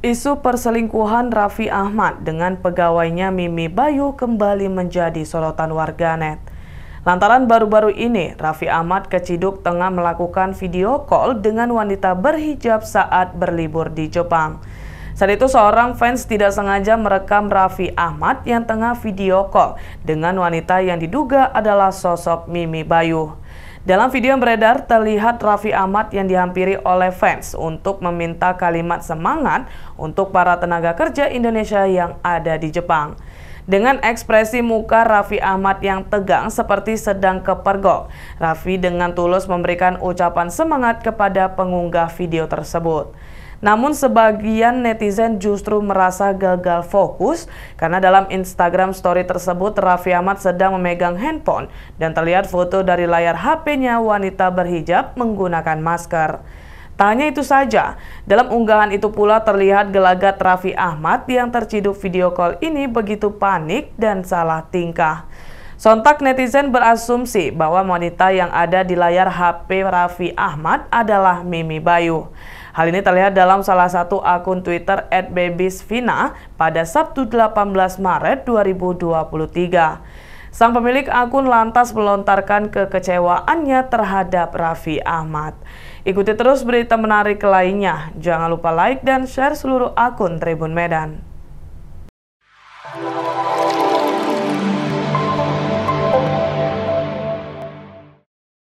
Isu perselingkuhan Raffi Ahmad dengan pegawainya Mimi Bayu kembali menjadi sorotan warganet. Lantaran baru-baru ini, Raffi Ahmad keciduk tengah melakukan video call dengan wanita berhijab saat berlibur di Jepang. Saat itu seorang fans tidak sengaja merekam Raffi Ahmad yang tengah video call dengan wanita yang diduga adalah sosok Mimi Bayu. Dalam video yang beredar, terlihat Raffi Ahmad yang dihampiri oleh fans untuk meminta kalimat semangat untuk para tenaga kerja Indonesia yang ada di Jepang dengan ekspresi muka Raffi Ahmad yang tegang seperti sedang kepergok. Raffi dengan tulus memberikan ucapan semangat kepada pengunggah video tersebut. Namun sebagian netizen justru merasa gagal fokus karena dalam Instagram story tersebut Raffi Ahmad sedang memegang handphone dan terlihat foto dari layar HP-nya wanita berhijab menggunakan masker. Tak hanya itu saja, dalam unggahan itu pula terlihat gelagat Raffi Ahmad yang terciduk video call ini begitu panik dan salah tingkah. Sontak netizen berasumsi bahwa wanita yang ada di layar HP Raffi Ahmad adalah Mimi Bayu. Hal ini terlihat dalam salah satu akun Twitter @babysvina pada Sabtu 18 Maret 2023. Sang pemilik akun lantas melontarkan kekecewaannya terhadap Raffi Ahmad. Ikuti terus berita menarik lainnya. Jangan lupa like dan share seluruh akun Tribun Medan.